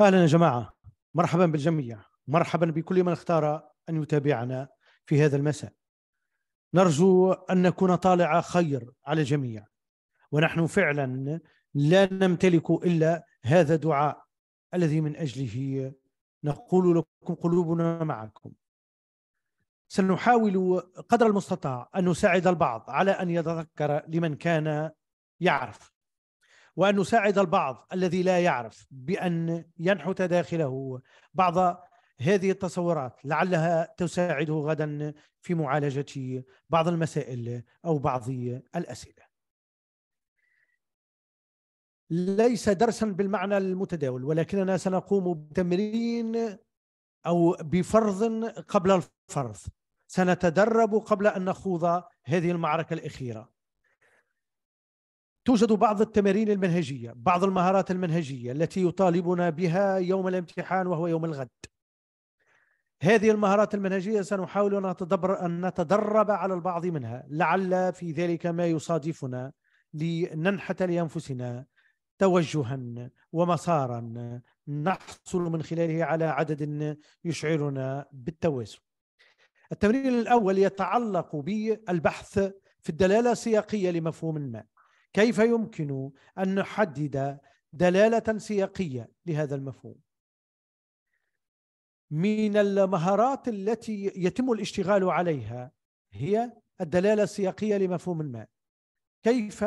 اهلا يا جماعه مرحبا بالجميع مرحبا بكل من اختار ان يتابعنا في هذا المساء نرجو ان نكون طالع خير على الجميع ونحن فعلا لا نمتلك الا هذا الدعاء الذي من اجله نقول لكم قلوبنا معكم سنحاول قدر المستطاع ان نساعد البعض على ان يتذكر لمن كان يعرف وأن نساعد البعض الذي لا يعرف بأن ينحت داخله بعض هذه التصورات لعلها تساعده غدا في معالجة بعض المسائل أو بعض الأسئلة ليس درسا بالمعنى المتداول ولكننا سنقوم بتمرين أو بفرض قبل الفرض سنتدرب قبل أن نخوض هذه المعركة الأخيرة توجد بعض التمارين المنهجية بعض المهارات المنهجية التي يطالبنا بها يوم الامتحان وهو يوم الغد هذه المهارات المنهجية سنحاول أن نتدرب على البعض منها لعل في ذلك ما يصادفنا لننحت لأنفسنا توجها ومسارا نحصل من خلاله على عدد يشعرنا بالتوازن التمرين الأول يتعلق بالبحث في الدلالة السياقية لمفهوم ما كيف يمكن أن نحدد دلالة سياقية لهذا المفهوم؟ من المهارات التي يتم الاشتغال عليها هي الدلالة السياقية لمفهوم ما كيف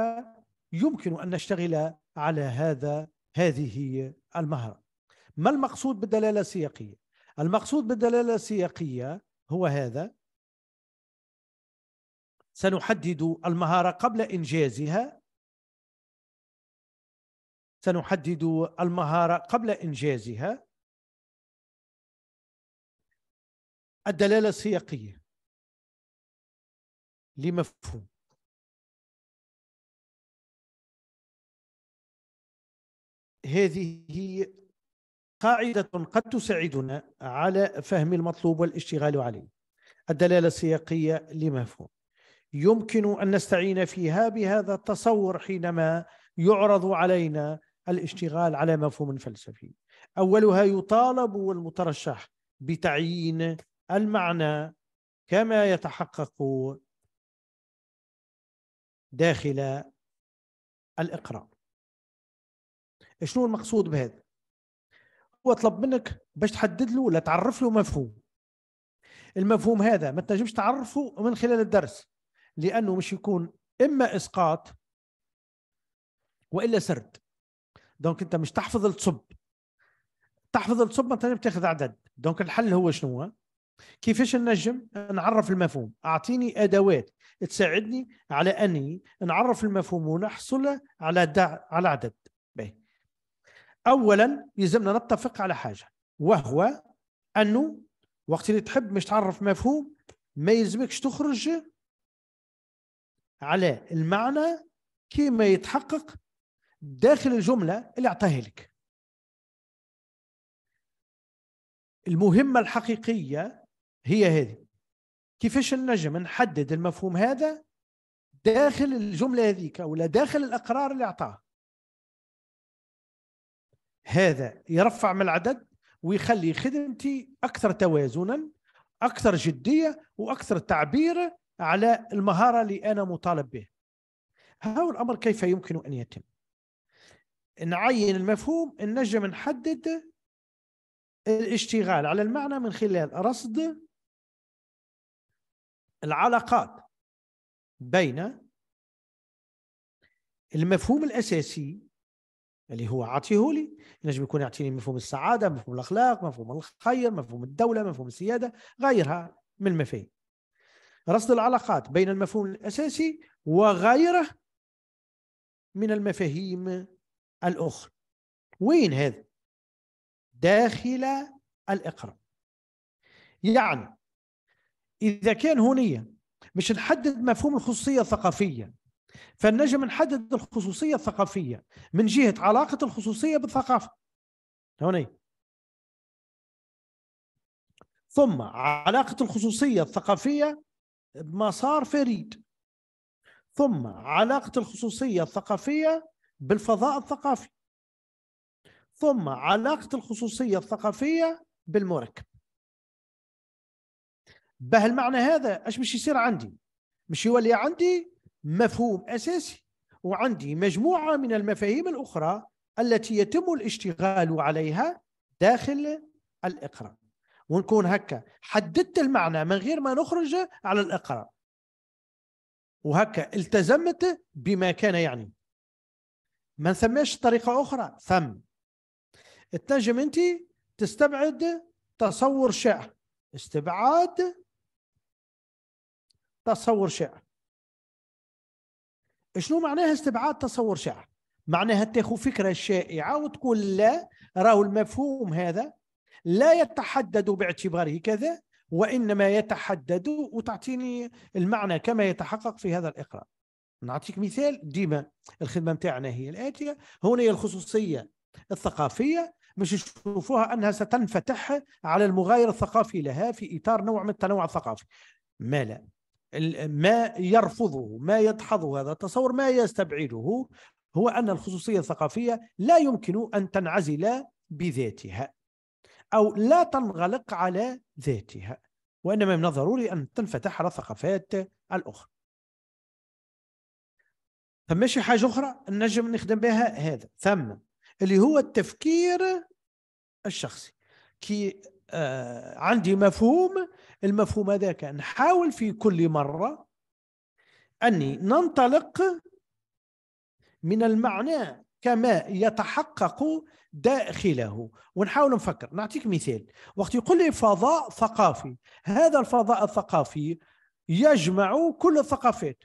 يمكن أن نشتغل على هذا هذه المهارة ما المقصود بالدلالة السياقية؟ المقصود بالدلالة السياقية هو هذا سنحدد المهارة قبل إنجازها سنحدد المهارة قبل إنجازها الدلالة السياقية لمفهوم هذه قاعدة قد تساعدنا على فهم المطلوب والاشتغال عليه الدلالة السياقية لمفهوم يمكن أن نستعين فيها بهذا التصور حينما يعرض علينا الاشتغال على مفهوم فلسفي اولها يطالب المترشح بتعيين المعنى كما يتحقق داخل الاقرار شنو المقصود بهذا هو طلب منك باش تحدد له ولا تعرف له مفهوم المفهوم هذا ما تنجمش تعرفه من خلال الدرس لانه مش يكون اما اسقاط والا سرد دونك انت مش تحفظ التصب تحفظ التصب انت بتاخذ عدد دونك الحل هو شنو كيفاش ننجم نعرف المفهوم اعطيني ادوات تساعدني على اني نعرف المفهوم ونحصل على دع... على عدد بي. اولا يلزمنا نتفق على حاجه وهو انه وقت اللي تحب مش تعرف مفهوم ما يلزمكش تخرج على المعنى كيما يتحقق داخل الجمله اللي أعطاه لك المهمه الحقيقيه هي هذه كيفاش نجم نحدد المفهوم هذا داخل الجمله هذيك ولا داخل الاقرار اللي اعطاه هذا يرفع من العدد ويخلي خدمتي اكثر توازنا اكثر جديه واكثر تعبير على المهاره اللي انا مطالب به هذا الامر كيف يمكن ان يتم نعين المفهوم نجم نحدد الاشتغال على المعنى من خلال رصد العلاقات بين المفهوم الاساسي اللي هو عطيه لي ينجم يكون يعطيني مفهوم السعاده مفهوم الاخلاق مفهوم الخير مفهوم الدوله مفهوم السياده غيرها من المفاهيم رصد العلاقات بين المفهوم الاساسي وغيره من المفاهيم الأخرى وين هذا؟ داخل الإقرار يعني إذا كان هنية مش نحدد مفهوم الخصوصية الثقافية فنجم نحدد الخصوصية الثقافية من جهة علاقة الخصوصية بالثقافة هوني ثم علاقة الخصوصية الثقافية بمسار فريد ثم علاقة الخصوصية الثقافية بالفضاء الثقافي ثم علاقة الخصوصية الثقافية بالمركب بهالمعنى هذا اش مش يصير عندي مش يولي عندي مفهوم أساسي وعندي مجموعة من المفاهيم الأخرى التي يتم الاشتغال عليها داخل الإقرار ونكون هكا حددت المعنى من غير ما نخرج على الإقرار وهكا التزمت بما كان يعني ما نسميش طريقه اخرى ثم تنجم انت تستبعد تصور شائع استبعاد تصور شائع شنو معناها استبعاد تصور شائع معناها تاخذ فكره شائعه وتقول لا راهو المفهوم هذا لا يتحدد باعتباره كذا وانما يتحدد وتعطيني المعنى كما يتحقق في هذا الاقرار نعطيك مثال ديما الخدمه نتاعنا هي الاتيه هنا هي الخصوصيه الثقافيه باش يشوفوها انها ستنفتح على المغاير الثقافي لها في اطار نوع من التنوع الثقافي ما لا ما يرفضه ما يدحضه هذا التصور ما يستبعده هو ان الخصوصيه الثقافيه لا يمكن ان تنعزل بذاتها او لا تنغلق على ذاتها وانما من الضروري ان تنفتح على الثقافات الاخرى فماشي حاجه اخرى نجم نخدم بها هذا ثم اللي هو التفكير الشخصي كي آه عندي مفهوم المفهوم هذاك نحاول في كل مره اني ننطلق من المعنى كما يتحقق داخله ونحاول نفكر نعطيك مثال وقت يقول لي فضاء ثقافي هذا الفضاء الثقافي يجمع كل الثقافات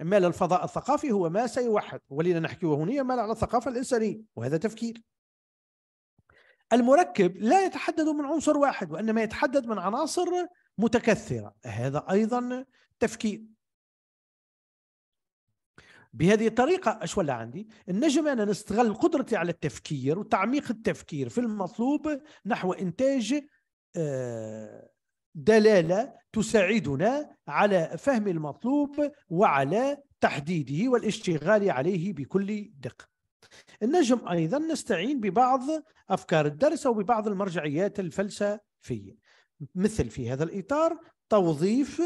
مال الفضاء الثقافي هو ما سيوحد ولينا نحكيه هنا مال على الثقافة الإنسانية وهذا تفكير المركب لا يتحدد من عنصر واحد وإنما يتحدد من عناصر متكثرة هذا أيضا تفكير بهذه الطريقة أش ولا عندي نجم أنا نستغل قدرتي على التفكير وتعميق التفكير في المطلوب نحو إنتاج آه دلاله تساعدنا على فهم المطلوب وعلى تحديده والاشتغال عليه بكل دقه. النجم ايضا نستعين ببعض افكار الدرس او ببعض المرجعيات الفلسفيه. مثل في هذا الاطار توظيف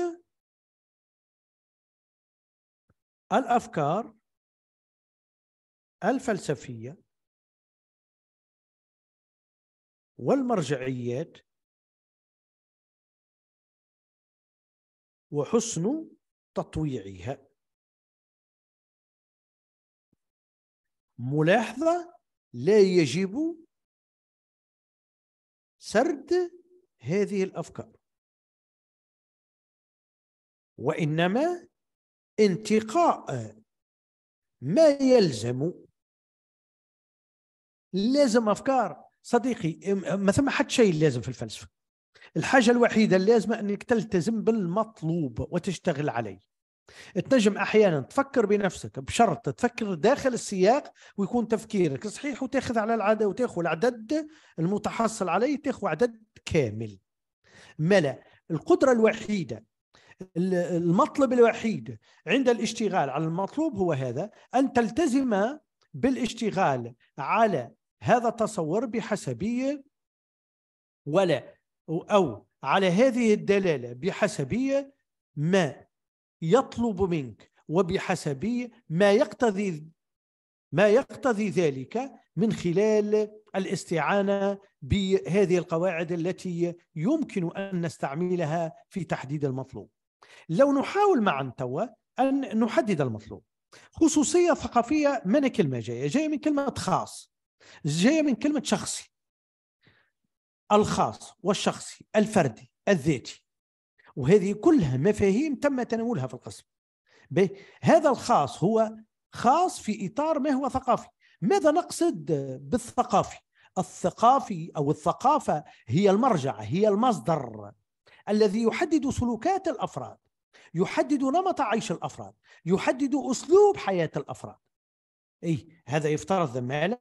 الافكار الفلسفيه والمرجعيات وحسن تطويعها ملاحظة لا يجب سرد هذه الأفكار وإنما انتقاء ما يلزم لازم أفكار صديقي ما ثم حد شيء لازم في الفلسفة الحاجة الوحيدة اللازمة أنك تلتزم بالمطلوب وتشتغل عليه تنجم أحيانا تفكر بنفسك بشرط تفكر داخل السياق ويكون تفكيرك صحيح وتاخذ على العادة وتاخذ العدد المتحصل عليه تاخذ عدد كامل ملا القدرة الوحيدة المطلب الوحيد عند الاشتغال على المطلوب هو هذا أن تلتزم بالاشتغال على هذا التصور بحسبية ولا أو على هذه الدلالة بحسبية ما يطلب منك وبحسبية ما يقتضي ما يقتضي ذلك من خلال الاستعانة بهذه القواعد التي يمكن أن نستعملها في تحديد المطلوب لو نحاول معا توا أن نحدد المطلوب خصوصية ثقافية من كلمة جاية جاية من كلمة خاص جاية من كلمة شخصي الخاص والشخصي الفردي الذاتي وهذه كلها مفاهيم تم تناولها في القسم هذا الخاص هو خاص في إطار ما هو ثقافي ماذا نقصد بالثقافي الثقافي أو الثقافة هي المرجع هي المصدر الذي يحدد سلوكات الأفراد يحدد نمط عيش الأفراد يحدد أسلوب حياة الأفراد أي هذا يفترض زمالة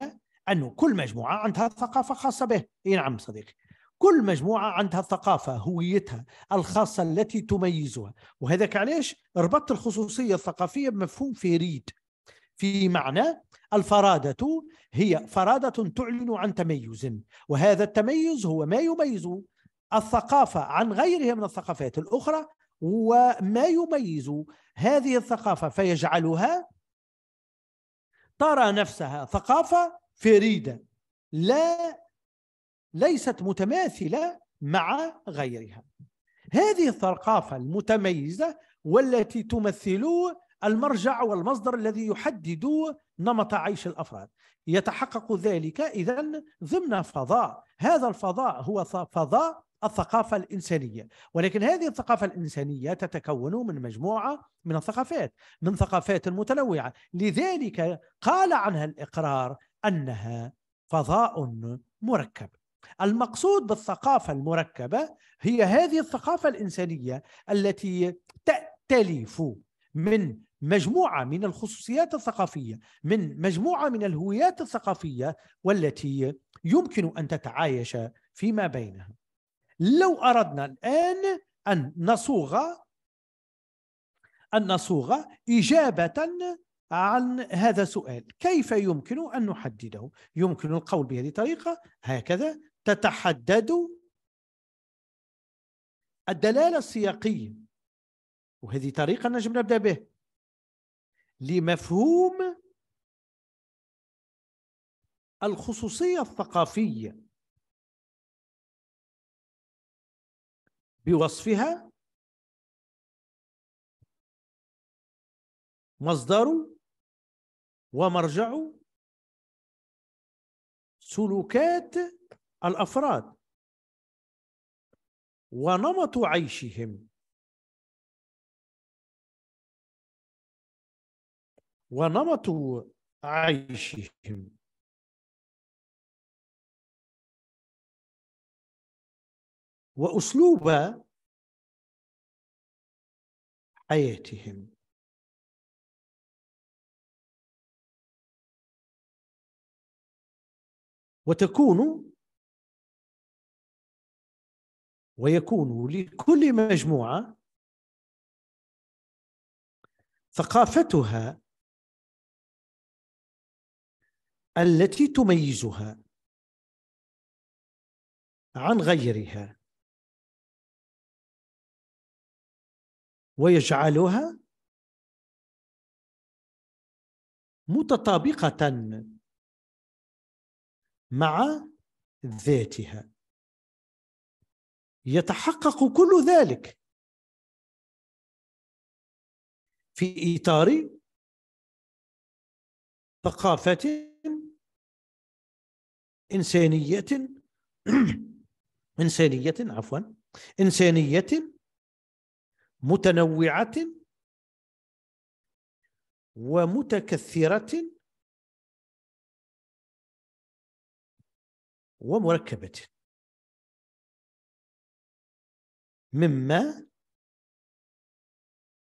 أنه كل مجموعة عندها ثقافة خاصة به إيه نعم صديقي كل مجموعة عندها ثقافة هويتها الخاصة التي تميزها وهذاك علاش ربطت الخصوصية الثقافية بمفهوم فريد في معنى الفرادة هي فرادة تعلن عن تميز وهذا التميز هو ما يميز الثقافة عن غيرها من الثقافات الأخرى وما يميز هذه الثقافة فيجعلها ترى نفسها ثقافة فريدة لا ليست متماثله مع غيرها هذه الثقافه المتميزه والتي تمثل المرجع والمصدر الذي يحدد نمط عيش الافراد يتحقق ذلك اذا ضمن فضاء هذا الفضاء هو فضاء الثقافة الإنسانية ولكن هذه الثقافة الإنسانية تتكون من مجموعة من الثقافات من ثقافات متنوعة لذلك قال عنها الإقرار أنها فضاء مركب المقصود بالثقافة المركبة هي هذه الثقافة الإنسانية التي تأتلف من مجموعة من الخصوصيات الثقافية من مجموعة من الهويات الثقافية والتي يمكن أن تتعايش فيما بينها لو أردنا الآن أن نصوغ أن نصوغ إجابة عن هذا السؤال كيف يمكن أن نحدده؟ يمكن القول بهذه الطريقة هكذا تتحدد الدلالة السياقية وهذه طريقة نجم نبدأ به لمفهوم الخصوصية الثقافية بوصفها مصدر ومرجع سلوكات الافراد ونمط عيشهم ونمط عيشهم واسلوب حياتهم وتكون ويكون لكل مجموعه ثقافتها التي تميزها عن غيرها ويجعلها متطابقه مع ذاتها يتحقق كل ذلك في إطار ثقافة إنسانية إنسانية عفوا إنسانية متنوعة ومتكثرة ومركبة مما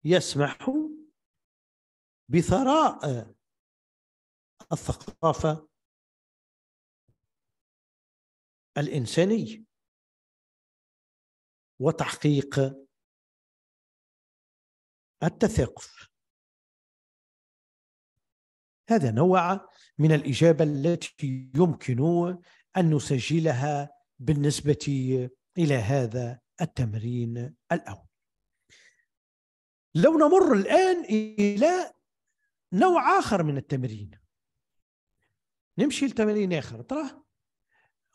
يسمح بثراء الثقافة الإنساني وتحقيق التثاقف هذا نوع من الإجابة التي يمكن أن نسجلها بالنسبة إلى هذا التمرين الأول لو نمر الآن إلى نوع آخر من التمرين نمشي لتمرين آخر ترى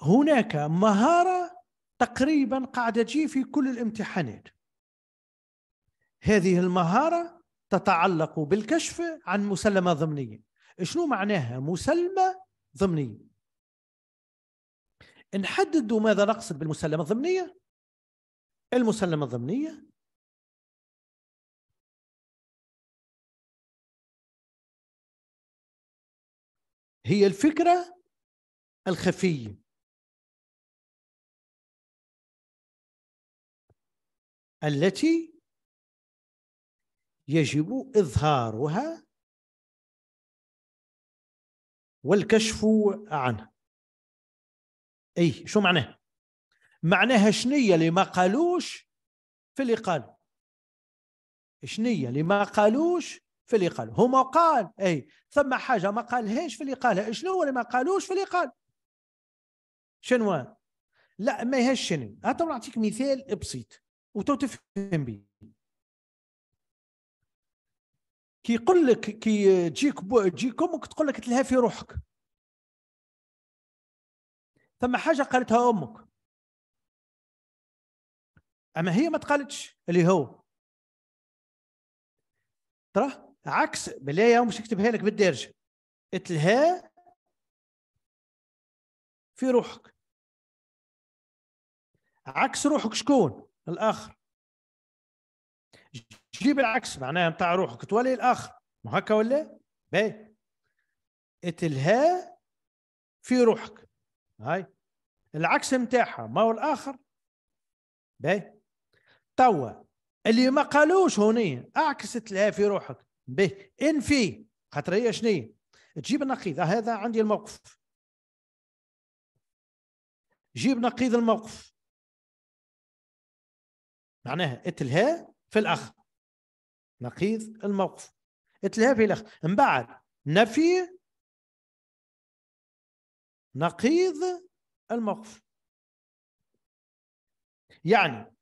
هناك مهارة تقريبا قاعدة تجي في كل الامتحانات هذه المهارة تتعلق بالكشف عن مسلمة ضمنية شنو معناها مسلمة ضمنية نحدد ماذا نقصد بالمسلمة الضمنية المسلمة الضمنية هي الفكرة الخفية التي يجب إظهارها والكشف عنها أي شو معناه معناها شنية اللي ما قالوش في اللي قالوا شنية اللي ما قالوش في اللي قالوا هما قال اي ثم حاجة ما قالهاش في اللي قالها شنو اللي ما قالوش في اللي قال شنو لا ما هيش شنو هات نعطيك مثال بسيط وتو تفهم بي كي يقول لك كي تجيك بو تجيك امك تقول لك تلها في روحك ثم حاجه قالتها امك اما هي ما تقالتش اللي هو ترى عكس بلايا ومش نكتبها لك بالدارجه اتلها في روحك عكس روحك شكون الاخر جيب العكس معناها نتاع روحك تولي الاخر ما هكا ولا باي اتلها في روحك هاي العكس نتاعها ما هو الاخر باي توا اللي ما قالوش هوني اعكس لها في روحك به انفي خاطر هي شنو تجيب نقيض آه، هذا عندي الموقف جيب نقيض الموقف معناها اتلها في الاخ نقيض الموقف اتلها في الاخ من بعد نفي نقيض الموقف يعني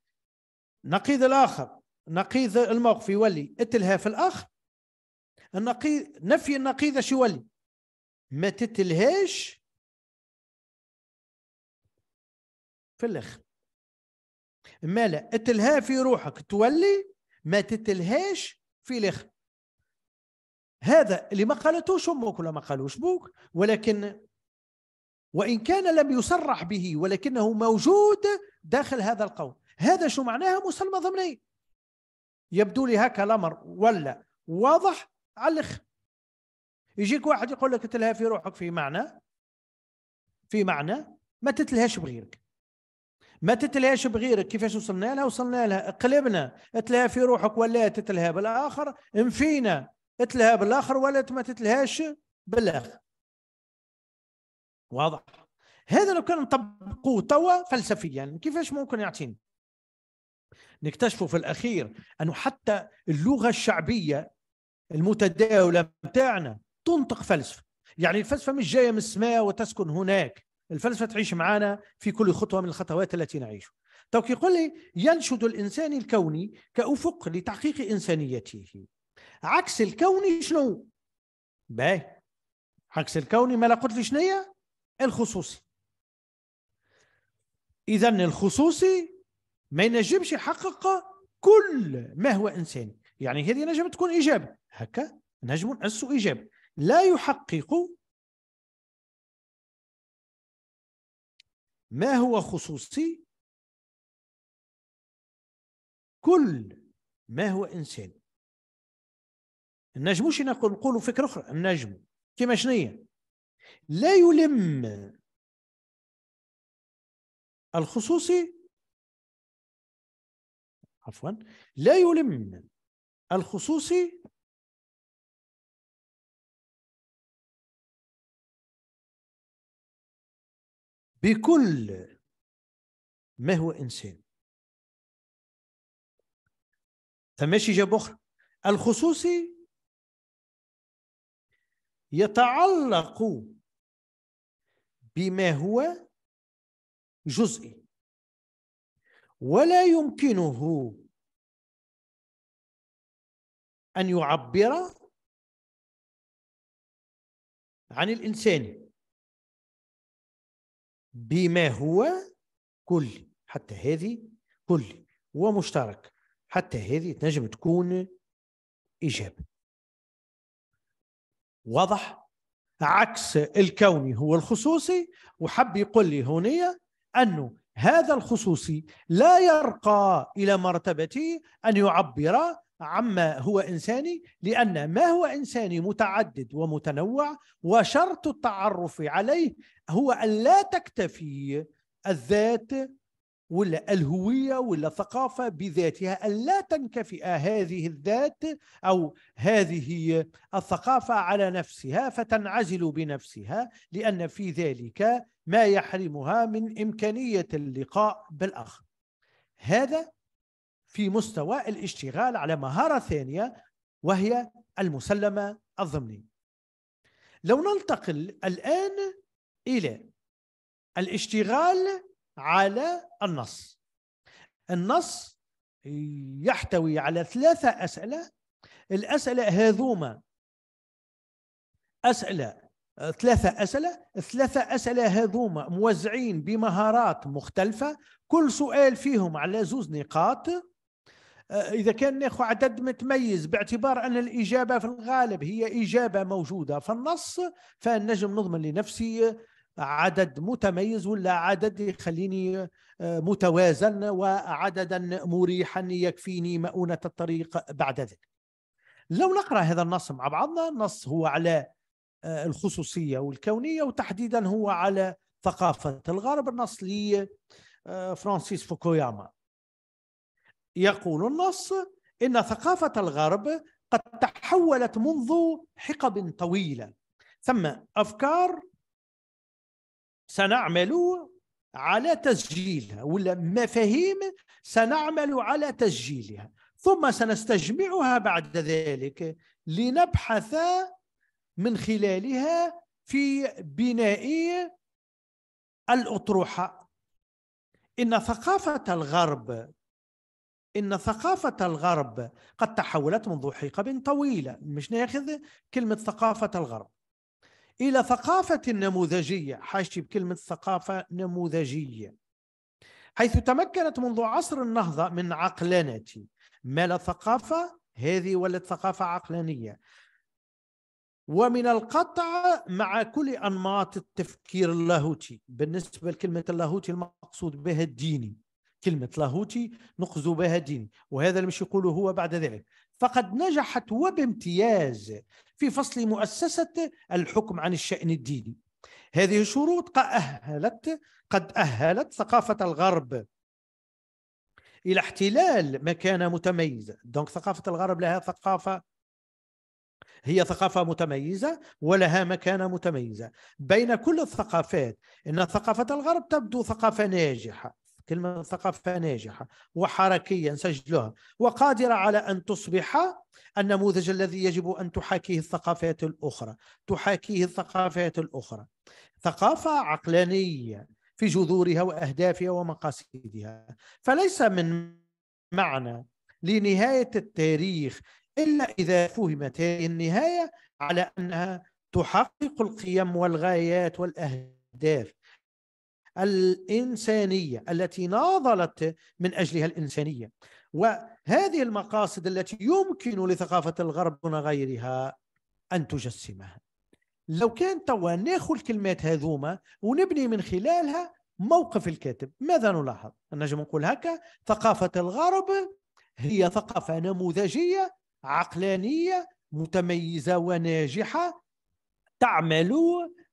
نقيض الآخر نقيض الموقف يولي في الآخر النقيض نفي النقيض شو يولي ما تتلهاش في الآخر ما لا اتلها في روحك تولي ما تتلهاش في الآخر هذا اللي ما قالتوش أمك ولا ما قالوش بوك ولكن وإن كان لم يصرح به ولكنه موجود داخل هذا القول هذا شو معناها مسلمه ضمنيه يبدو لي هكا الامر ولا واضح على الاخر يجيك واحد يقول لك تلها في روحك في معنى في معنى ما تتلهاش بغيرك ما تتلهاش بغيرك كيفاش وصلنا لها وصلنا لها قلبنا تلها في روحك ولا تتلها بالاخر انفينا تلها بالاخر ولا ما تتلهاش بالاخر واضح هذا لو كان نطبقوه توا فلسفيا كيفاش ممكن يعطيني نكتشفه في الأخير أنه حتى اللغة الشعبية المتداولة بتاعنا تنطق فلسفة يعني الفلسفة مش جاية من السماء وتسكن هناك الفلسفة تعيش معنا في كل خطوة من الخطوات التي نعيشها طب يقول لي ينشد الإنسان الكوني كأفق لتحقيق إنسانيته عكس الكوني شنو؟ باي عكس الكوني ما لا قلت لي الخصوصي إذا الخصوصي ما ينجمش يحقق كل ما هو انساني يعني هذه نجم تكون اجابه هكا نجم نأس اجابه لا يحقق ما هو خصوصي كل ما هو انساني النجموش نقول نقولوا فكره اخرى النجم كما شنية لا يلم الخصوصي عفوا لا يلم الخصوصي بكل ما هو انسان فماشي جاب اخرى الخصوصي يتعلق بما هو جزئي ولا يمكنه ان يعبر عن الانسان بما هو كلي حتى هذه كلي ومشترك حتى هذه تنجم تكون اجابه واضح عكس الكوني هو الخصوصي وحب يقول لي هونيه انه هذا الخصوصي لا يرقى الى مرتبه ان يعبر عما هو انساني لان ما هو انساني متعدد ومتنوع وشرط التعرف عليه هو ان لا تكتفي الذات ولا الهويه ولا الثقافه بذاتها ان لا تنكفئ هذه الذات او هذه الثقافه على نفسها فتنعزل بنفسها لان في ذلك ما يحرمها من إمكانية اللقاء بالاخر هذا في مستوى الاشتغال على مهارة ثانية وهي المسلمة الضمنية لو ننتقل الآن إلى الاشتغال على النص النص يحتوي على ثلاثة أسئلة الأسئلة هذوما أسئلة ثلاثة أسئلة الثلاثة أسئلة هذوما موزعين بمهارات مختلفة كل سؤال فيهم على زوز نقاط آه، إذا كان ناخو عدد متميز باعتبار أن الإجابة في الغالب هي إجابة موجودة في النص فنجم نضمن لنفسي عدد متميز ولا عدد يخليني آه، متوازن وعددا مريحا يكفيني مؤونة الطريق بعد ذلك لو نقرأ هذا النص مع بعضنا النص هو على آه، الخصوصيه والكونيه وتحديدا هو على ثقافه الغرب النص لفرانسيس آه، فوكوياما يقول النص ان ثقافه الغرب قد تحولت منذ حقب طويله ثم افكار سنعمل على تسجيلها ولا مفاهيم سنعمل على تسجيلها ثم سنستجمعها بعد ذلك لنبحث من خلالها في بناء الأطروحة إن ثقافة الغرب إن ثقافة الغرب قد تحولت منذ حقب طويلة مش ناخذ كلمة ثقافة الغرب إلى ثقافة نموذجية حاشي بكلمة ثقافة نموذجية حيث تمكنت منذ عصر النهضة من عقلنة ما لا ثقافة هذه ولا ثقافة عقلانية ومن القطع مع كل أنماط التفكير اللاهوتي بالنسبة لكلمة اللاهوتي المقصود بها الديني كلمة لاهوتي نقصد بها الديني وهذا اللي مش يقوله هو بعد ذلك فقد نجحت وبامتياز في فصل مؤسسة الحكم عن الشأن الديني هذه الشروط قد أهلت قد أهلت ثقافة الغرب إلى احتلال مكانة متميزة دونك ثقافة الغرب لها ثقافة هي ثقافة متميزة ولها مكانة متميزة بين كل الثقافات إن ثقافة الغرب تبدو ثقافة ناجحة كلمة ثقافة ناجحة وحركية نسجلها وقادرة على أن تصبح النموذج الذي يجب أن تحاكيه الثقافات الأخرى تحاكيه الثقافات الأخرى ثقافة عقلانية في جذورها وأهدافها ومقاصدها فليس من معنى لنهاية التاريخ إلا إذا فهمت هذه النهاية على أنها تحقق القيم والغايات والأهداف الإنسانية التي ناضلت من أجلها الإنسانية وهذه المقاصد التي يمكن لثقافة الغرب دون غيرها أن تجسمها لو كان توا ناخذ الكلمات هذوما ونبني من خلالها موقف الكاتب ماذا نلاحظ؟ نجم نقول هكا ثقافة الغرب هي ثقافة نموذجية عقلانيه متميزه وناجحه تعمل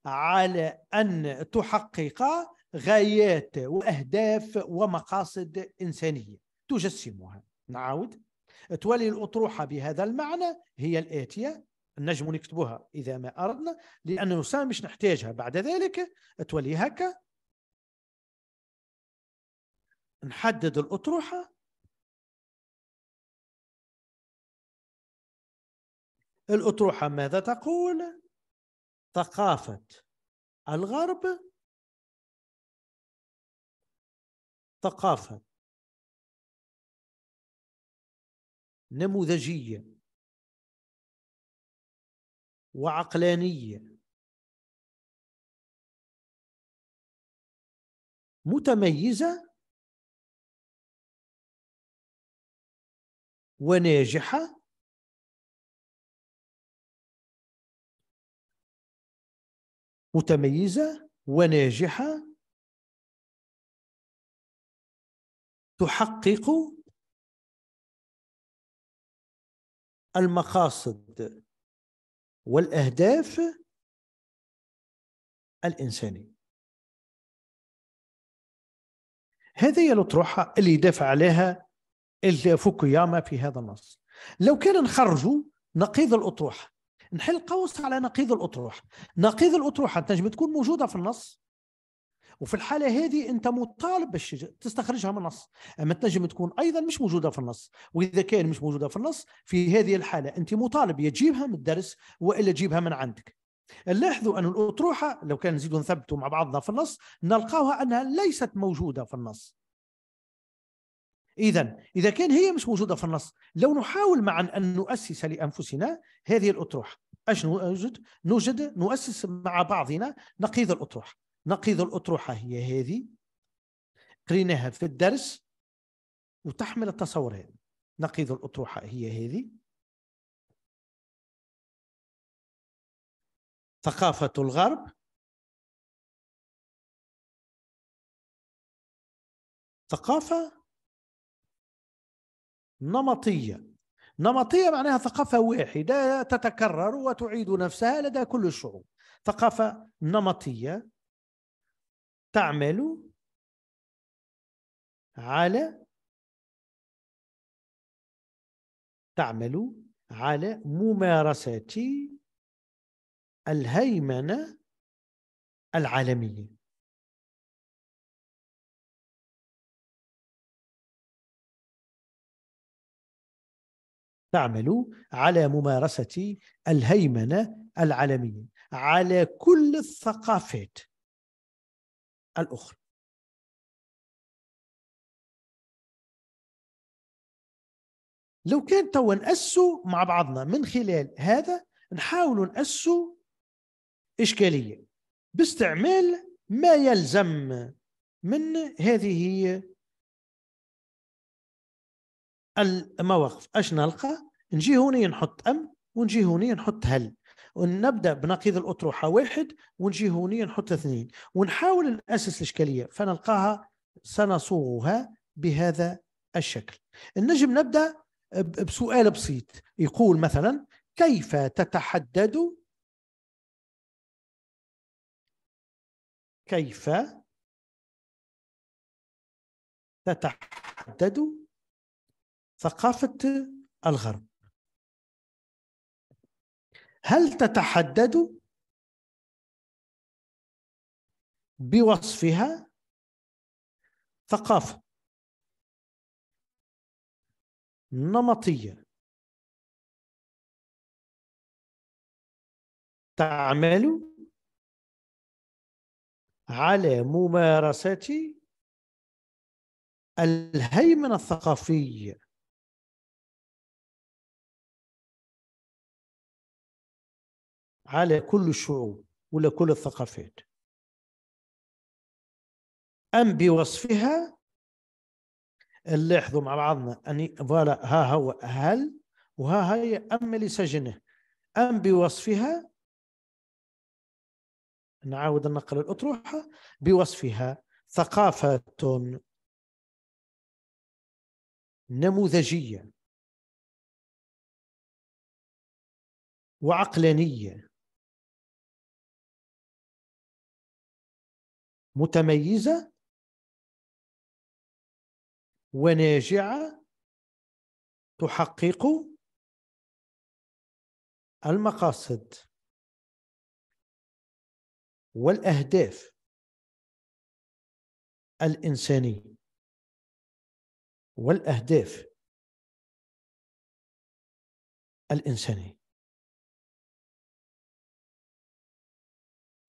على ان تحقق غايات واهداف ومقاصد انسانيه تجسمها نعاود تولي الاطروحه بهذا المعنى هي الاتيه نجم نكتبها اذا ما اردنا لانه مش نحتاجها بعد ذلك تولي هكا نحدد الاطروحه الأطروحة ماذا تقول؟ ثقافة الغرب ثقافة نموذجية وعقلانية متميزة وناجحة متميزه وناجحه تحقق المقاصد والاهداف الانسانيه هذا هي الأطروحة اللي دافع عليها فوكوياما في هذا النص لو كان نخرجوا نقيض الأطروحة نحل قوس على نقيض الاطروحه نقيض الاطروحه تنجم تكون موجوده في النص وفي الحاله هذه انت مطالب باش تستخرجها من النص اما تنجم تكون ايضا مش موجوده في النص واذا كان مش موجوده في النص في هذه الحاله انت مطالب يا تجيبها من الدرس والا تجيبها من عندك لاحظوا ان الاطروحه لو كان نزيدوا نثبتوا مع بعضنا في النص نلقاها انها ليست موجوده في النص إذا إذا كان هي مش موجودة في النص لو نحاول معا أن نؤسس لأنفسنا هذه الأطروحة أش نوجد؟ نوجد نؤسس مع بعضنا نقيض الأطروحة نقيض الأطروحة هي هذه قريناها في الدرس وتحمل التصور هذا نقيض الأطروحة هي هذه ثقافة الغرب ثقافة نمطيه نمطيه معناها ثقافه واحده تتكرر وتعيد نفسها لدى كل الشعوب ثقافه نمطيه تعمل على تعمل على ممارسه الهيمنه العالميه تعمل على ممارسة الهيمنة العالمية على كل الثقافات الأخرى لو كان توا نأسوا مع بعضنا من خلال هذا نحاول نأسوا إشكالية باستعمال ما يلزم من هذه المواقف اش نلقى نجي هوني نحط ام ونجي هوني نحط هل ونبدا بنقيض الاطروحه واحد ونجي هوني نحط اثنين ونحاول ناسس الاشكاليه فنلقاها سنصوغها بهذا الشكل النجم نبدا بسؤال بسيط يقول مثلا كيف تتحدد كيف تتحدد ثقافة الغرب هل تتحدد بوصفها ثقافة نمطية تعمل على ممارسة الهيمنة الثقافية على كل الشعوب كل الثقافات أم بوصفها نلاحظوا مع بعضنا أني فوالا ها هو هل وها هي أم اللي سجنه أم بوصفها نعاود النقل الأطروحة بوصفها ثقافة نموذجية وعقلانية متميزه وناجعه تحقق المقاصد والاهداف الانسانيه والاهداف الانسانيه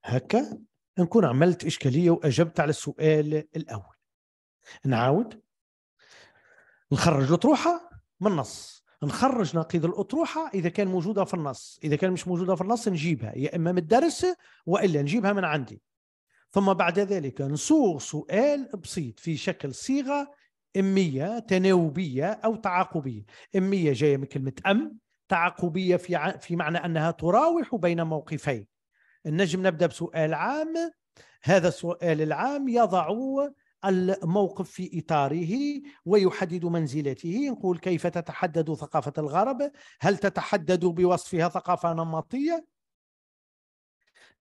هكا نكون عملت إشكالية وأجبت على السؤال الأول نعاود نخرج الأطروحة من النص نخرج نقيض الأطروحة إذا كان موجودة في النص إذا كان مش موجودة في النص نجيبها يا إما من الدرس وإلا نجيبها من عندي ثم بعد ذلك نصوغ سؤال بسيط في شكل صيغة إمية تناوبية أو تعاقبية إمية جاية من كلمة أم تعاقبية في, ع... في معنى أنها تراوح بين موقفين النجم نبدا بسؤال عام هذا السؤال العام يضع الموقف في اطاره ويحدد منزلته نقول كيف تتحدد ثقافه الغرب هل تتحدد بوصفها ثقافه نمطيه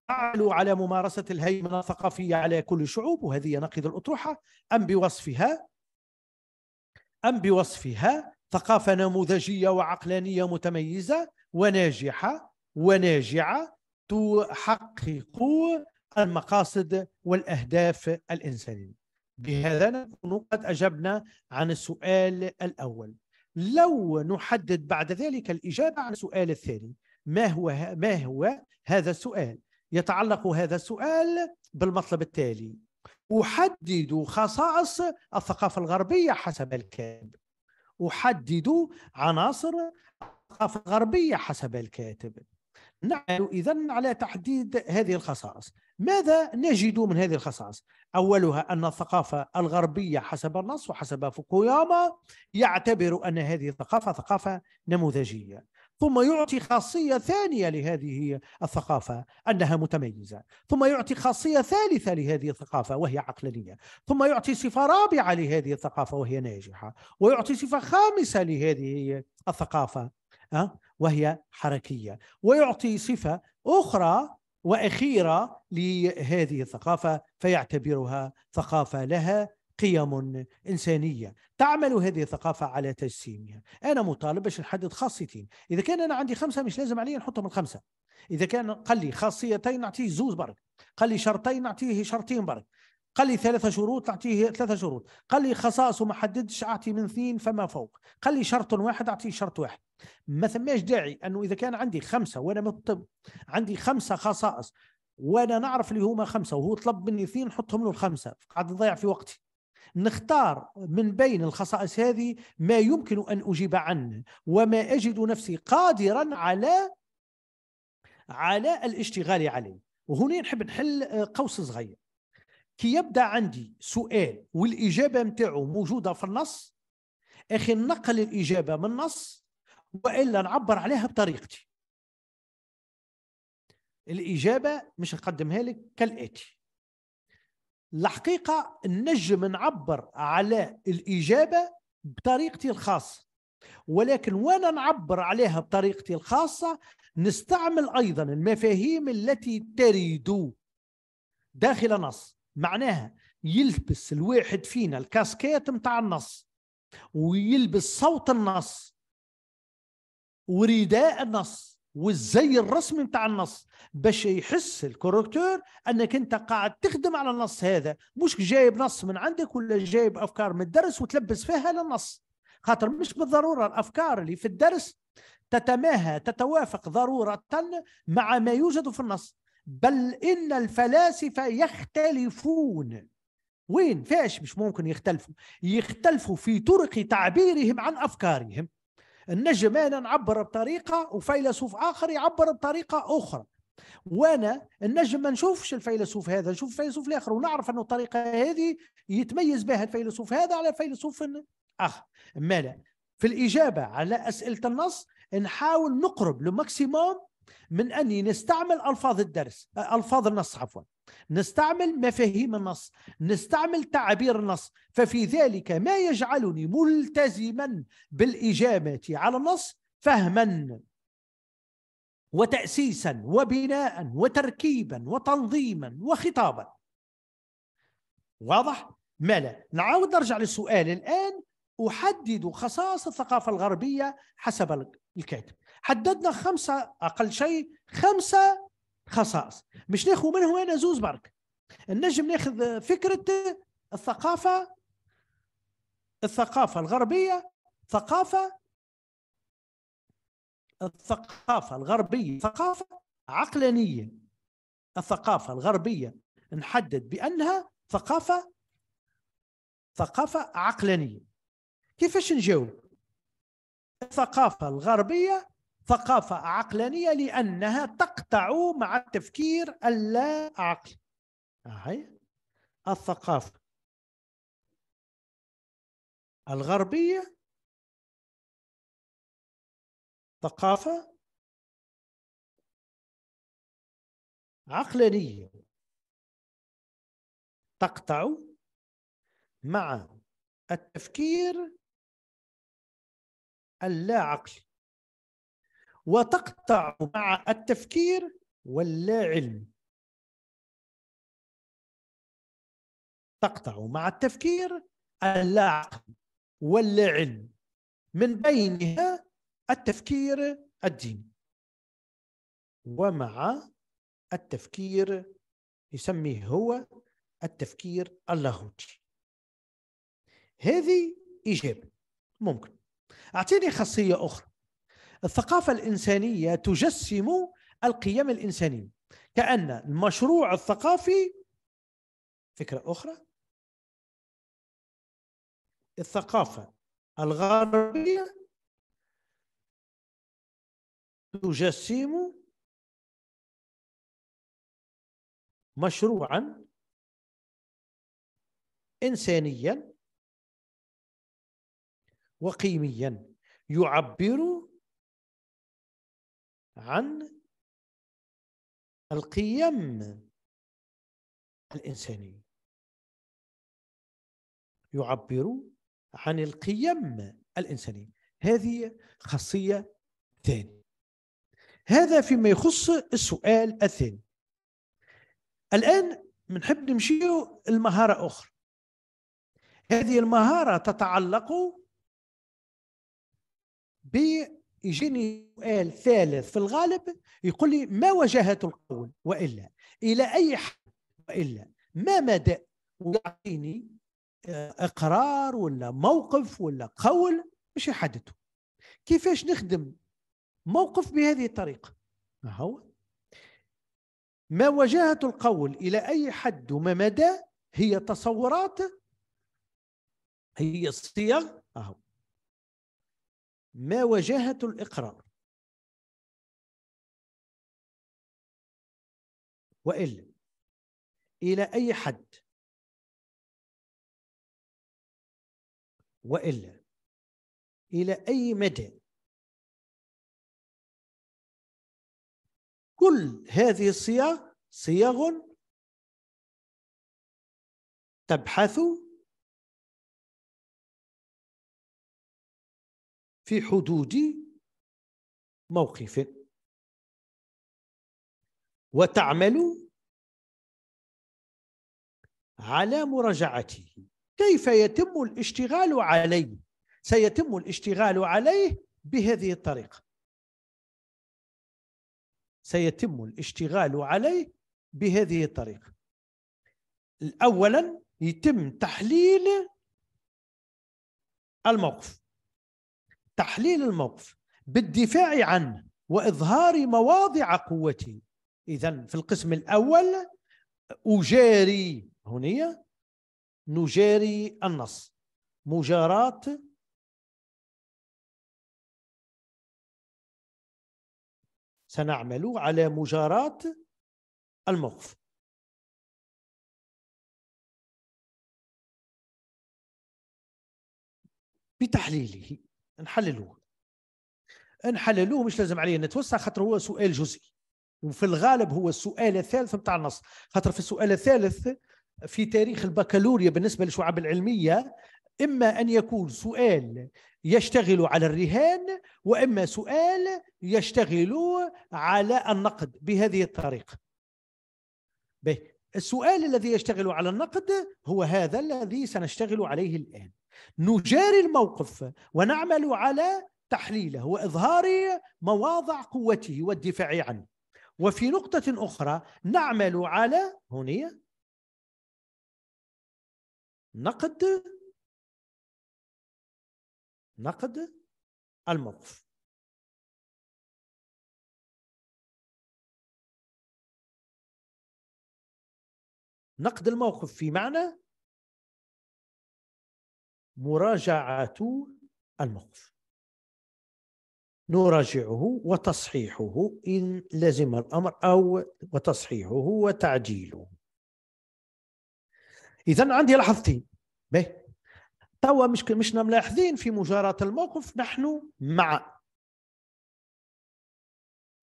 تعلو على ممارسه الهيمنه الثقافيه على كل الشعوب وهذه نقد الاطروحه ام بوصفها ام بوصفها ثقافه نموذجيه وعقلانيه متميزه وناجحه وناجعه تحقق المقاصد والأهداف الإنسانية بهذا نكون قد أجبنا عن السؤال الأول لو نحدد بعد ذلك الإجابة عن السؤال الثاني ما هو, ما هو هذا السؤال؟ يتعلق هذا السؤال بالمطلب التالي أحدد خصائص الثقافة الغربية حسب الكاتب أحدد عناصر الثقافة الغربية حسب الكاتب نعمل اذا على تحديد هذه الخصائص ماذا نجد من هذه الخصائص اولها ان الثقافه الغربيه حسب النص وحسب فوكوياما يعتبر ان هذه الثقافه ثقافه نموذجيه ثم يعطي خاصية ثانية لهذه الثقافة أنها متميزة ثم يعطي خاصية ثالثة لهذه الثقافة وهي عقلانية ثم يعطي صفة رابعة لهذه الثقافة وهي ناجحة ويعطي صفة خامسة لهذه الثقافة أه؟ وهي حركيه ويعطي صفه اخرى واخيره لهذه الثقافه فيعتبرها ثقافه لها قيم إنسانية تعمل هذه الثقافة على تجسيمها أنا مطالب باش نحدد خاصيتين إذا كان أنا عندي خمسة مش لازم علي نحطهم الخمسة إذا كان قال لي خاصيتين نعطيه زوز برك قال لي شرطين نعطيه شرطين برك قال لي ثلاثة شروط أعطيه ثلاثة شروط قال لي خصائص وما حددش أعطي من اثنين فما فوق قال لي شرط واحد أعطيه شرط واحد ما ثماش داعي أنه إذا كان عندي خمسة وأنا مطب عندي خمسة خصائص وأنا نعرف اللي هما خمسة وهو طلب مني اثنين نحطهم له الخمسة قاعد نضيع في وقتي نختار من بين الخصائص هذه ما يمكن أن أجيب عنه وما أجد نفسي قادرا على على الاشتغال عليه وهنا نحب نحل آه، قوس صغير كي يبدا عندي سؤال والاجابه نتاعو موجوده في النص اخي نقل الاجابه من النص والا نعبر عليها بطريقتي الاجابه مش نقدمها لك كالاتي الحقيقه نجم نعبر على الاجابه بطريقتي الخاصه ولكن وانا نعبر عليها بطريقتي الخاصه نستعمل ايضا المفاهيم التي ترد داخل نص معناها يلبس الواحد فينا الكاسكيت متاع النص ويلبس صوت النص ورداء النص والزي الرسمي متاع النص باش يحس الكوركتور انك انت قاعد تخدم على النص هذا مش جايب نص من عندك ولا جايب افكار من الدرس وتلبس فيها للنص خاطر مش بالضروره الافكار اللي في الدرس تتماهى تتوافق ضروره مع ما يوجد في النص بل إن الفلاسفة يختلفون وين فاش مش ممكن يختلفوا يختلفوا في طرق تعبيرهم عن أفكارهم النجم أنا نعبر بطريقة وفيلسوف آخر يعبر بطريقة أخرى وانا النجم ما نشوفش الفيلسوف هذا نشوف الفيلسوف الاخر ونعرف انه الطريقه هذه يتميز بها الفيلسوف هذا على فيلسوف اخر ماذا في الاجابه على اسئله النص نحاول نقرب لماكسيموم من اني نستعمل ألفاظ الدرس ألفاظ النص عفوا نستعمل مفاهيم النص نستعمل تعابير النص ففي ذلك ما يجعلني ملتزما بالإجابة على النص فهما وتأسيسا وبناء وتركيبا وتنظيما وخطابا واضح؟ ما لا نعاود نرجع للسؤال الآن أحدد خصائص الثقافة الغربية حسب الكاتب حددنا خمسه اقل شيء خمسه خصائص مش ناخذ منهم انا زوز برك النجم ناخذ فكره الثقافه الثقافه الغربيه ثقافه الثقافه الغربيه ثقافه عقلانيه الثقافه الغربيه نحدد بانها ثقافه ثقافه عقلانيه كيفاش نجاوب الثقافه الغربيه ثقافة عقلانية لأنها تقطع مع التفكير اللا عقل هاي الثقافة الغربية ثقافة عقلانية تقطع مع التفكير اللا عقلي وتقطع مع التفكير واللا علم تقطع مع التفكير اللا عقل واللا علم من بينها التفكير الديني ومع التفكير يسميه هو التفكير اللاهوتي هذه إجابة ممكن أعطيني خاصية أخرى الثقافة الإنسانية تجسم القيم الإنسانية كأن المشروع الثقافي فكرة أخرى الثقافة الغربية تجسم مشروعا إنسانيا وقيميا يعبر عن القيم الإنسانية يعبر عن القيم الإنسانية هذه خاصية ثانية هذا فيما يخص السؤال الثاني الآن بنحب نمشيو المهارة أخرى هذه المهارة تتعلق ب يجيني سؤال ثالث في الغالب يقول لي ما وجهة القول وإلا إلى أي حد وإلا ما مدى ويعطيني آه، إقرار ولا موقف ولا قول مش يحدده كيفاش نخدم موقف بهذه الطريقة ما هو ما وجهة القول إلى أي حد وما مدى هي تصورات هي صيغ أهو ما وجاهة الإقرار وإلا إلى أي حد وإلا إلى أي مدى كل هذه الصياغ صياغ تبحث في حدود موقف وتعمل على مراجعته كيف يتم الاشتغال عليه سيتم الاشتغال عليه بهذه الطريقه سيتم الاشتغال عليه بهذه الطريقه اولا يتم تحليل الموقف تحليل الموقف بالدفاع عنه واظهار مواضع قوتي اذا في القسم الاول اجاري هنية نجاري النص مجارات سنعمل على مجاراة الموقف بتحليله نحللوه نحللوه مش لازم علينا نتوسع خاطر هو سؤال جزئي وفي الغالب هو السؤال الثالث بتاع النص خاطر في السؤال الثالث في تاريخ البكالوريا بالنسبه للشعب العلميه اما ان يكون سؤال يشتغل على الرهان واما سؤال يشتغل على النقد بهذه الطريقه. به السؤال الذي يشتغل على النقد هو هذا الذي سنشتغل عليه الان. نجاري الموقف ونعمل على تحليله واظهار مواضع قوته والدفاع عنه وفي نقطه اخرى نعمل على هنا نقد نقد الموقف نقد الموقف في معنى مراجعة الموقف نراجعه وتصحيحه إن لزم الأمر أو وتصحيحه وتعجيله إذا عندي لحظتين به توا مش مش ملاحظين في مجاراة الموقف نحن مع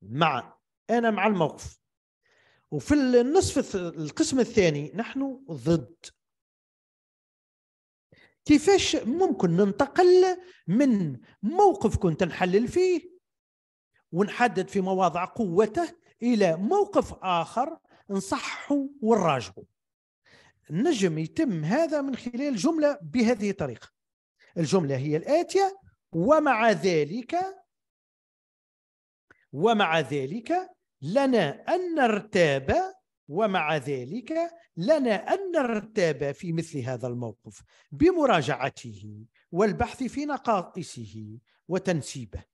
مع أنا مع الموقف وفي النصف القسم الثاني نحن ضد كيفاش ممكن ننتقل من موقف كنت نحلل فيه ونحدد في مواضع قوته الى موقف اخر نصحه ونراجعه نجم يتم هذا من خلال جمله بهذه الطريقه الجمله هي الاتيه ومع ذلك ومع ذلك لنا ان نرتاب ومع ذلك لنا أن نرتاب في مثل هذا الموقف بمراجعته والبحث في نقائصه وتنسيبه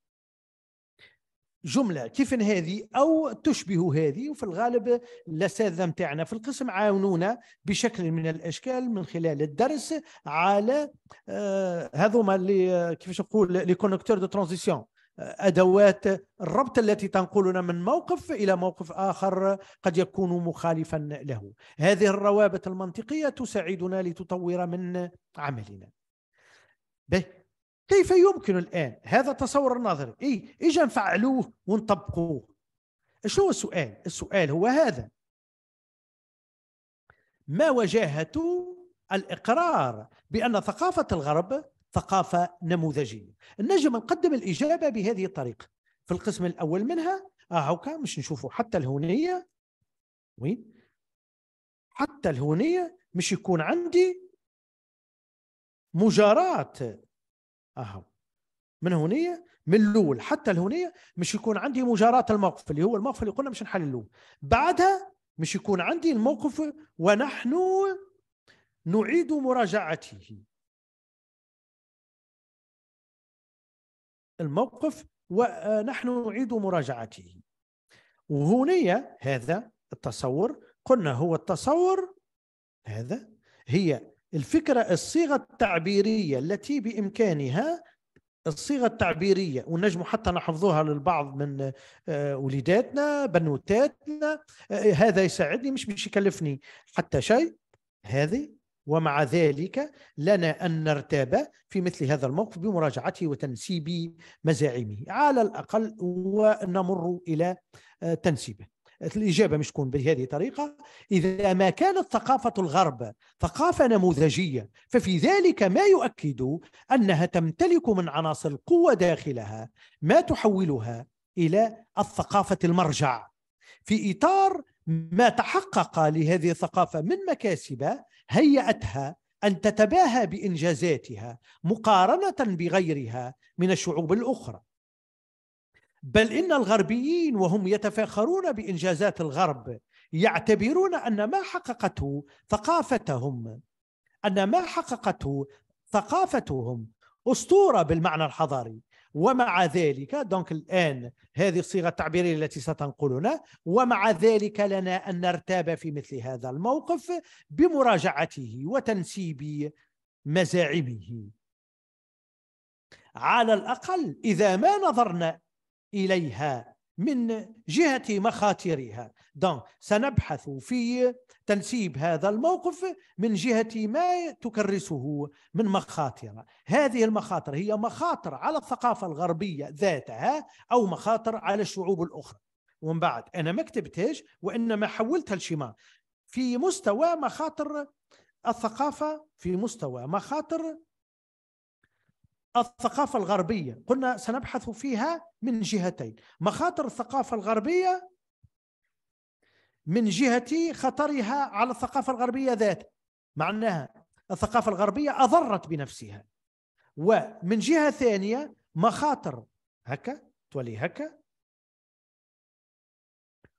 جملة كيف هذه أو تشبه هذه وفي الغالب الأساتذة متاعنا في القسم عاونونا بشكل من الأشكال من خلال الدرس على آه، هذوما اللي آه، كيفاش نقول لي كونكتور دو ترانزيسيون ادوات الربط التي تنقلنا من موقف الى موقف اخر قد يكون مخالفا له هذه الروابط المنطقيه تساعدنا لتطور من عملنا كيف يمكن الان هذا تصور نظري اي اجا نفعلوه ونطبقوه شو هو السؤال السؤال هو هذا ما وجاهه الاقرار بان ثقافه الغرب ثقافة نموذجية النجم نقدم الإجابة بهذه الطريقة في القسم الأول منها آه مش نشوفوا حتى الهونية وين حتى الهونية مش يكون عندي مجارات أهو من هونية من الأول حتى الهونية مش يكون عندي مجاراة الموقف اللي هو الموقف اللي قلنا مش نحللوه بعدها مش يكون عندي الموقف ونحن نعيد مراجعته الموقف ونحن نعيد مراجعته وهنية هذا التصور قلنا هو التصور هذا هي الفكرة الصيغة التعبيرية التي بإمكانها الصيغة التعبيرية ونجم حتى نحفظوها للبعض من آه، وليداتنا بنوتاتنا آه، هذا يساعدني مش مش يكلفني حتى شيء هذه ومع ذلك لنا أن نرتاب في مثل هذا الموقف بمراجعته وتنسيب مزاعمه على الأقل ونمر إلى آه، تنسيبه الإجابة مش تكون بهذه الطريقة إذا ما كانت ثقافة الغرب ثقافة نموذجية ففي ذلك ما يؤكد أنها تمتلك من عناصر القوة داخلها ما تحولها إلى الثقافة المرجع في إطار ما تحقق لهذه الثقافة من مكاسب هيأتها أن تتباهى بإنجازاتها مقارنة بغيرها من الشعوب الأخرى بل إن الغربيين وهم يتفاخرون بإنجازات الغرب يعتبرون أن ما حققته ثقافتهم أن ما حققته ثقافتهم أسطورة بالمعنى الحضاري ومع ذلك دونك الآن هذه الصيغة التعبيرية التي ستنقلنا ومع ذلك لنا أن نرتاب في مثل هذا الموقف بمراجعته وتنسيب مزاعمه على الأقل إذا ما نظرنا إليها من جهة مخاطرها دونك سنبحث في تنسيب هذا الموقف من جهة ما تكرسه من مخاطر هذه المخاطر هي مخاطر على الثقافة الغربية ذاتها أو مخاطر على الشعوب الأخرى ومن بعد أنا ما كتبتهاش وإنما حولتها لشمال في مستوى مخاطر الثقافة في مستوى مخاطر الثقافة الغربية قلنا سنبحث فيها من جهتين مخاطر الثقافة الغربية من جهة خطرها على الثقافة الغربية ذاتها مع أنها الثقافة الغربية أضرت بنفسها ومن جهة ثانية مخاطر هكا تولي هكا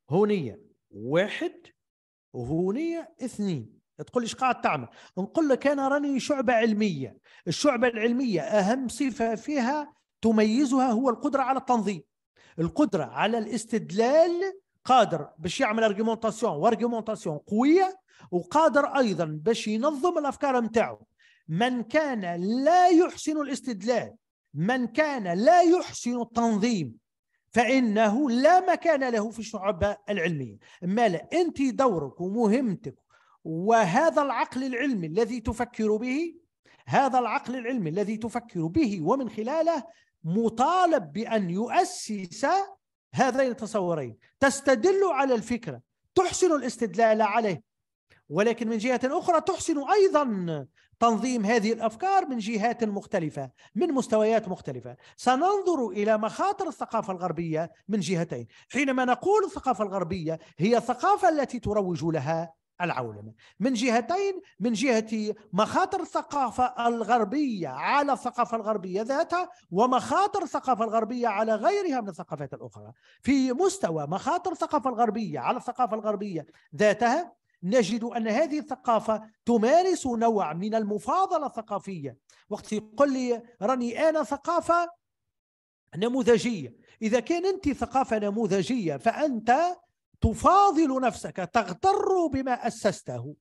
هونية واحد وهونية اثنين تقول لي ايش قاعد تعمل؟ نقول لك انا راني شعبه علميه، الشعبه العلميه اهم صفه فيها تميزها هو القدره على التنظيم. القدره على الاستدلال قادر باش يعمل ارجيومونتاسيون وارجيومونتاسيون قويه وقادر ايضا باش ينظم الافكار نتاعو. من كان لا يحسن الاستدلال، من كان لا يحسن التنظيم فانه لا مكان له في الشعب العلميه، مالا انت دورك ومهمتك وهذا العقل العلمي الذي تفكر به هذا العقل العلمي الذي تفكر به ومن خلاله مطالب بأن يؤسس هذين التصورين تستدل على الفكرة تحسن الاستدلال عليه ولكن من جهة أخرى تحسن أيضا تنظيم هذه الأفكار من جهات مختلفة من مستويات مختلفة سننظر إلى مخاطر الثقافة الغربية من جهتين حينما نقول الثقافة الغربية هي الثقافة التي تروج لها العولمه من جهتين من جهه مخاطر الثقافه الغربيه على الثقافه الغربيه ذاتها ومخاطر الثقافه الغربيه على غيرها من الثقافات الاخرى في مستوى مخاطر الثقافه الغربيه على الثقافه الغربيه ذاتها نجد ان هذه الثقافه تمارس نوع من المفاضله الثقافيه وقت يقول لي راني انا ثقافه نموذجيه اذا كان انت ثقافه نموذجيه فانت تفاضل نفسك تغتر بما أسسته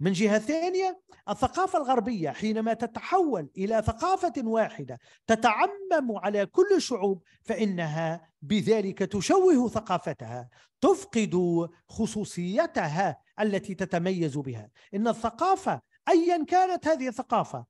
من جهة ثانية الثقافة الغربية حينما تتحول إلى ثقافة واحدة تتعمم على كل الشعوب فإنها بذلك تشوه ثقافتها تفقد خصوصيتها التي تتميز بها إن الثقافة أيا كانت هذه الثقافة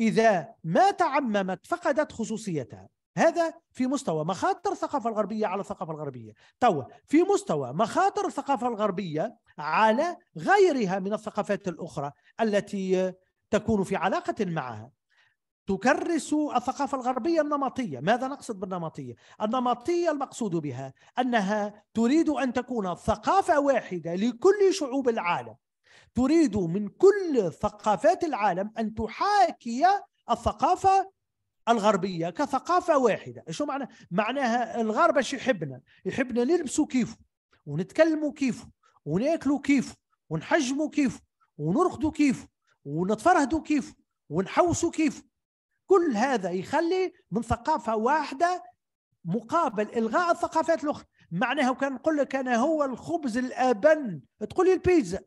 إذا ما تعممت فقدت خصوصيتها هذا في مستوى مخاطر الثقافة الغربية على الثقافة الغربية طوى في مستوى مخاطر الثقافة الغربية على غيرها من الثقافات الأخرى التي تكون في علاقة معها تكرس الثقافة الغربية النمطية ماذا نقصد بالنمطية؟ النمطية المقصود بها أنها تريد أن تكون ثقافة واحدة لكل شعوب العالم تريد من كل ثقافات العالم أن تحاكي الثقافة الغربيه كثقافه واحده شو معنى معناها الغرب اش يحبنا يحبنا نلبسوا كيفه ونتكلموا كيفه وناكلوا كيفه ونحجموا كيفه ونرقدوا كيفه ونتفرهدوا كيفه ونحوسوا كيفه كل هذا يخلي من ثقافه واحده مقابل الغاء الثقافات الاخرى معناها وكان نقول لك انا هو الخبز الابن تقول لي البيتزا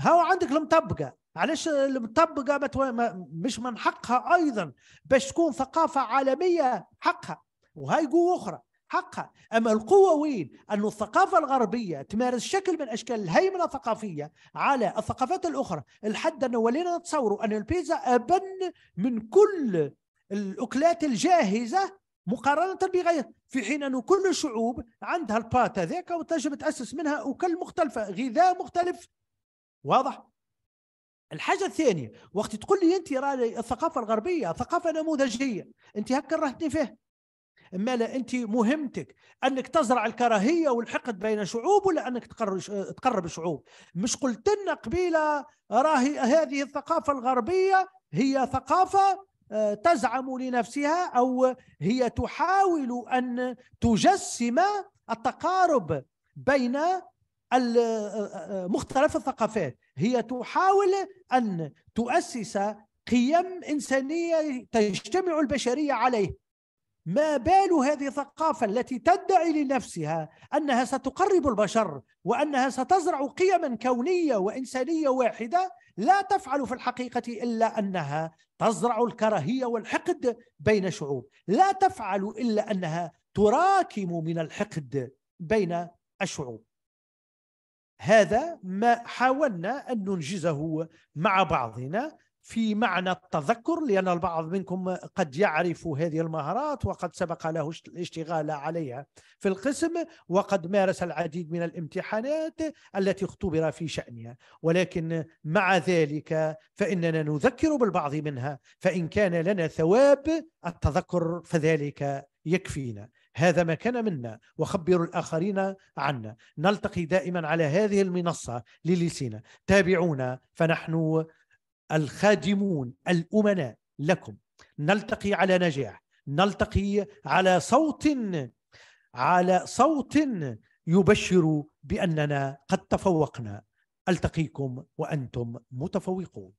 هاو عندك المطبقه معلش المطبقه مش من حقها ايضا باش تكون ثقافه عالميه حقها وهاي قوه اخرى حقها اما القوه وين انه الثقافه الغربيه تمارس شكل من اشكال الهيمنه الثقافيه على الثقافات الاخرى لحد انه ولينا نتصوروا ان البيتزا ابن من كل الاكلات الجاهزه مقارنه بغيرها في حين انه كل الشعوب عندها البات هذاك وتجب تاسس منها اكل مختلفه غذاء مختلف واضح الحاجه الثانيه وقت تقول لي انت راه الثقافه الغربيه ثقافه نموذجيه انت هكا رهتني فيه اما لا انت مهمتك انك تزرع الكراهيه والحقد بين شعوب ولا انك تقرب شعوب مش قلت لنا قبيله راهي هذه الثقافه الغربيه هي ثقافه آه، تزعم لنفسها او هي تحاول ان تجسم التقارب بين مختلف الثقافات هي تحاول أن تؤسس قيم إنسانية تجتمع البشرية عليه ما بال هذه الثقافة التي تدعي لنفسها أنها ستقرب البشر وأنها ستزرع قيما كونية وإنسانية واحدة لا تفعل في الحقيقة إلا أنها تزرع الكراهية والحقد بين شعوب لا تفعل إلا أنها تراكم من الحقد بين الشعوب هذا ما حاولنا أن ننجزه مع بعضنا في معنى التذكر لأن البعض منكم قد يعرف هذه المهارات وقد سبق له الاشتغال عليها في القسم وقد مارس العديد من الامتحانات التي اختبر في شأنها ولكن مع ذلك فإننا نذكر بالبعض منها فإن كان لنا ثواب التذكر فذلك يكفينا هذا ما كان منا وخبروا الآخرين عنا نلتقي دائما على هذه المنصة للسينا تابعونا فنحن الخادمون الأمناء لكم نلتقي على نجاح نلتقي على صوت على صوت يبشر بأننا قد تفوقنا ألتقيكم وأنتم متفوقون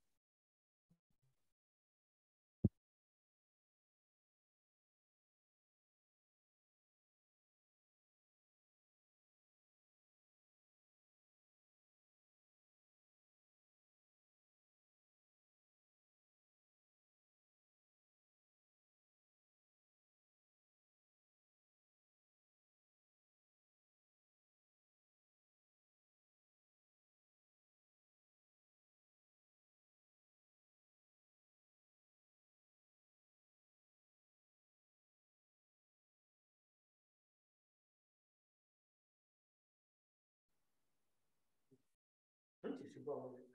involved